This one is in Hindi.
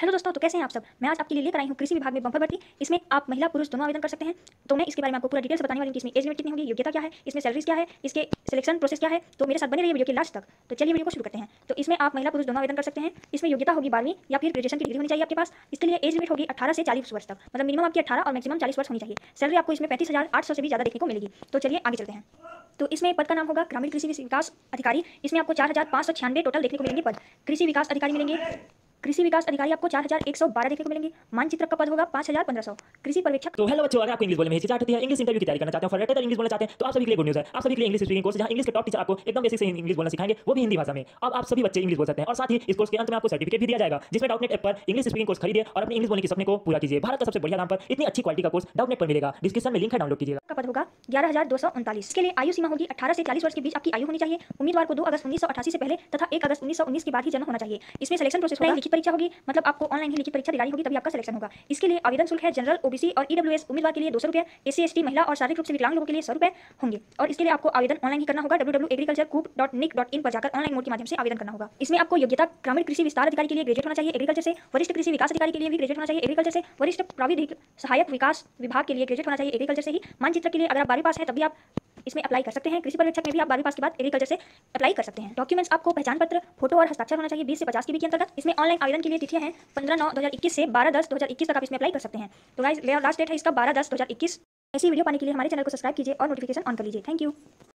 हेलो दोस्तों तो कैसे हैं आप सब मैं आज आपके लिए लेकर आई हूँ कृषि विभाग में बंपर भर्ती इसमें आप महिला पुरुष दोनों आवेदन कर सकते हैं तो मैं इसके बारे में आपको पूरा डिटेल्स बताने वाली हूँ कि इसमें एज लिमिट कितनी होगी योग्यता क्या है इसमें सैलरीज क्या है इसके सिलेक्शन प्रोसेस क्या है तो मेरे साथ बने रही वीडियो के लास्ट तक तो चलिए वीडियो को शुरू करते हैं तो इसमें आप महिला पुरुष दोनों आवेदन कर सकते हैं इसमें योग्यता होगी बारहवीं या फिर ग्रेजुएशन की डिग्री होनी चाहिए आपके पास इसके लिए एज लिमिट होगी अठारह से चालीस वर्ष तक मतलब मिनिमम आपकी अठारह और मैक्सिमम चालीस वर्ष होनी चाहिए सैलरी आपको इसमें पैंतीस हज़ार आठ सौ से भी ज़्यादा देखने को मिलेगी तो चलिए आगे चलते हैं तो इसमें पद का नाम होगा ग्रामीण कृषि विकास अधिकारी इसमें आपको चार हज़ार पाँच सौ छियानवे टोटल देखने को मिलेंगे पद कृषि विकास अधिकारी मिलेंगे कृषि विकास अधिकारी आपको चार हजार एक सौ बारह देखने को मिलेंगे मानचित्र का पद होगा पांच हजार पंद्रह सौ कृषि पर्यवेक्षक तो हेलो बच्चों अगर आपको इंग्लिश बोलने में हिचकिचाहट होती है इंग्लिश इंटरव्यू की तैयारी करना चाहते हैं फॉर इंग्लिश बोलना चाहते हैं तो आप सभी के लिए गुड न्यूज है आप सभी के लिए इंग्लिश स्पीकिंग कोर्स जहां इंग्लिश के टॉप टीचर आपको एकदम बेसिक से इंग्लिश बोलना सिखाएंगे वो भी हिंदी भाषा में अब आप सभी बच्चे इंग्लिश बोल सकते हैं और साथ ही इस कोर्स के अंत में आपको सर्टिफिकेट भी दिया जाएगा जिसमें डाउट नेट पर इंग्लिश स्पीकिंग कोर्स खरीदे और अपने इंग्लिश बोलने के सपने को पूरा कीजिए भारत का सबसे बढ़िया नाम पर इतनी अच्छी क्वालिटी का कोर्स डाउट नेट पर मिलेगा डिस्क्रिप्शन में लिंक है डाउनलोड कीजिएगा पद होगा ग्यारह हजार दो सौ उनतालीस के लिए आयु सीमा होगी अठारह से चालीस वर्ष के बीच आपकी आयु होनी चाहिए उम्मीदवार को दो अगस्त उन्नीस सौ अठासी से पहले तथा एक अगस्त उन्नीस सौ उन्नीस के बाद ही जन्म होना चाहिए इसमें सिलेक्शन प्रोसेस होगा लिखित परीक्षा होगी मतलब आपको ऑनलाइन ही लिखित परीक्षा दिलानी होगी तभी आपका सिलेक्शन होगा इसके लिए आवेदन शुल्क है जनरल ओबीसी और ईडब्ल्यूएस e उम्मीदवार के लिए दो सौ रुपये एस सी महिला और शारीरिक रूप से विकलांग लोगों के लिए सौ रुपये होंगे और इसके लिए आपको आवेदन ऑनलाइन ही करना होगा W W agriculture coop dot nic dot in पर जाकर ऑनलाइन मोड के माध्यम से आवेदन करना होगा इसमें आपको योग्यता ग्रामीण कृषि विस्तार अधिकारी के लिए ग्रेजुएट होना चाहिए एग्रीकल्चर से वरिष्ठ कृषि विकास अधिकारी के लिए भी ग्रेजुएट होना चाहिए एग्रीकल्चर से वरिष्ठ प्राविधिक सहायक विकास विभाग के लिए ग्रेजुएट होना चाहिए एग्रीकल्चर से ही मानचित्र के लिए अगर आप बारे पास है तभी आप इसमें अप्लाई कर सकते हैं कृषि परीक्षा में भी आप बारहवीं पास के बाद एग्रीकल्चर से अप्लाई कर सकते हैं डॉक्यूमेंट्स आपको पहचान पत्र फोटो और हस्ताक्षर होना चाहिए बीस से पचास के बीच के अंतर्गत इसमें ऑनलाइन आवेदन के लिए तिथियां हैं पंद्रह नौ दो से बारह दस दो तक आप इसमें अप्लाई कर सकते हैं तो गाइज लास्ट डेट है इसका बारह दस दो ऐसी वीडियो पाने के लिए हमारे चैनल को सब्सक्राइब कीजिए और नोटिफिकेशन ऑन कर लीजिए थैंक यू